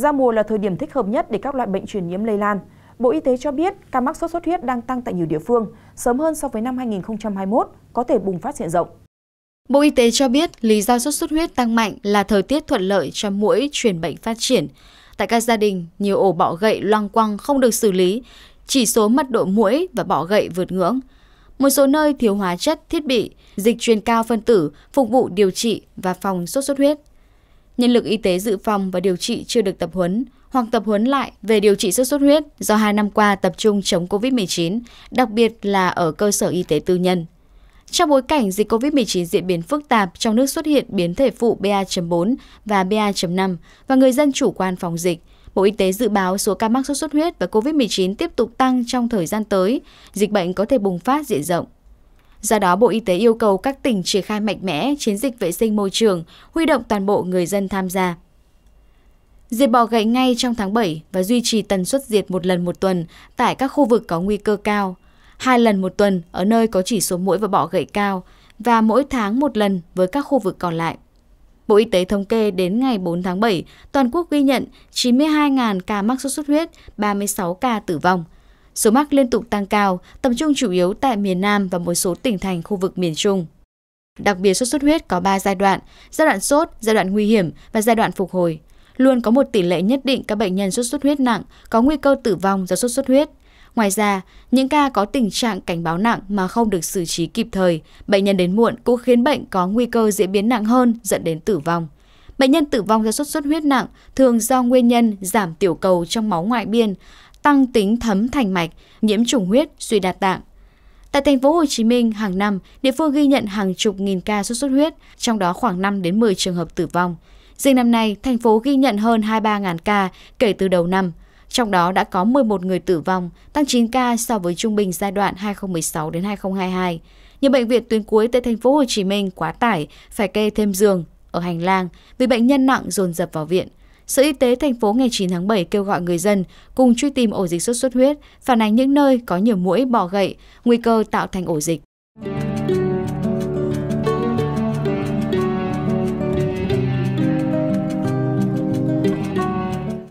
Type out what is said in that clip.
Ra mùa là thời điểm thích hợp nhất để các loại bệnh truyền nhiễm lây lan. Bộ Y tế cho biết ca mắc sốt xuất huyết đang tăng tại nhiều địa phương, sớm hơn so với năm 2021, có thể bùng phát diện rộng. Bộ Y tế cho biết lý do sốt xuất huyết tăng mạnh là thời tiết thuận lợi cho mũi truyền bệnh phát triển. Tại các gia đình, nhiều ổ bọ gậy loang quăng không được xử lý, chỉ số mật độ mũi và bọ gậy vượt ngưỡng. Một số nơi thiếu hóa chất, thiết bị, dịch truyền cao phân tử phục vụ điều trị và phòng sốt xuất huyết nhân lực y tế dự phòng và điều trị chưa được tập huấn hoặc tập huấn lại về điều trị sốt xuất huyết do hai năm qua tập trung chống COVID-19, đặc biệt là ở cơ sở y tế tư nhân. Trong bối cảnh dịch COVID-19 diễn biến phức tạp, trong nước xuất hiện biến thể phụ BA.4 và BA.5 và người dân chủ quan phòng dịch, Bộ Y tế dự báo số ca mắc sốt xuất huyết và COVID-19 tiếp tục tăng trong thời gian tới, dịch bệnh có thể bùng phát diện rộng. Do đó, Bộ Y tế yêu cầu các tỉnh triển khai mạnh mẽ chiến dịch vệ sinh môi trường, huy động toàn bộ người dân tham gia. Diệt bọ gậy ngay trong tháng 7 và duy trì tần suất diệt một lần một tuần tại các khu vực có nguy cơ cao, hai lần một tuần ở nơi có chỉ số mũi và bọ gậy cao và mỗi tháng một lần với các khu vực còn lại. Bộ Y tế thống kê đến ngày 4 tháng 7, toàn quốc ghi nhận 92.000 ca mắc sốt xuất huyết, 36 ca tử vong – Số mắc liên tục tăng cao, tập trung chủ yếu tại miền Nam và một số tỉnh thành khu vực miền Trung. Đặc biệt sốt xuất huyết có 3 giai đoạn, giai đoạn sốt, giai đoạn nguy hiểm và giai đoạn phục hồi. Luôn có một tỷ lệ nhất định các bệnh nhân sốt xuất huyết nặng có nguy cơ tử vong do sốt xuất huyết. Ngoài ra, những ca có tình trạng cảnh báo nặng mà không được xử trí kịp thời, bệnh nhân đến muộn cũng khiến bệnh có nguy cơ diễn biến nặng hơn dẫn đến tử vong. Bệnh nhân tử vong do sốt xuất huyết nặng thường do nguyên nhân giảm tiểu cầu trong máu ngoại biên, tăng tính thấm thành mạch, nhiễm trùng huyết, suy đa tạng. Tại thành phố Hồ Chí Minh, hàng năm, địa phương ghi nhận hàng chục nghìn ca sốt xuất huyết, trong đó khoảng 5 đến 10 trường hợp tử vong. Riêng năm nay, thành phố ghi nhận hơn 23.000 ca kể từ đầu năm, trong đó đã có 11 người tử vong, tăng 9 ca so với trung bình giai đoạn 2016 đến 2022. Nhiều bệnh viện tuyến cuối tại thành phố Hồ Chí Minh quá tải, phải kê thêm giường ở hành lang vì bệnh nhân nặng dồn dập vào viện. Sở Y tế thành phố ngày 9 tháng 7 kêu gọi người dân cùng truy tìm ổ dịch sốt xuất huyết, phản ánh những nơi có nhiều mũi bò gậy, nguy cơ tạo thành ổ dịch.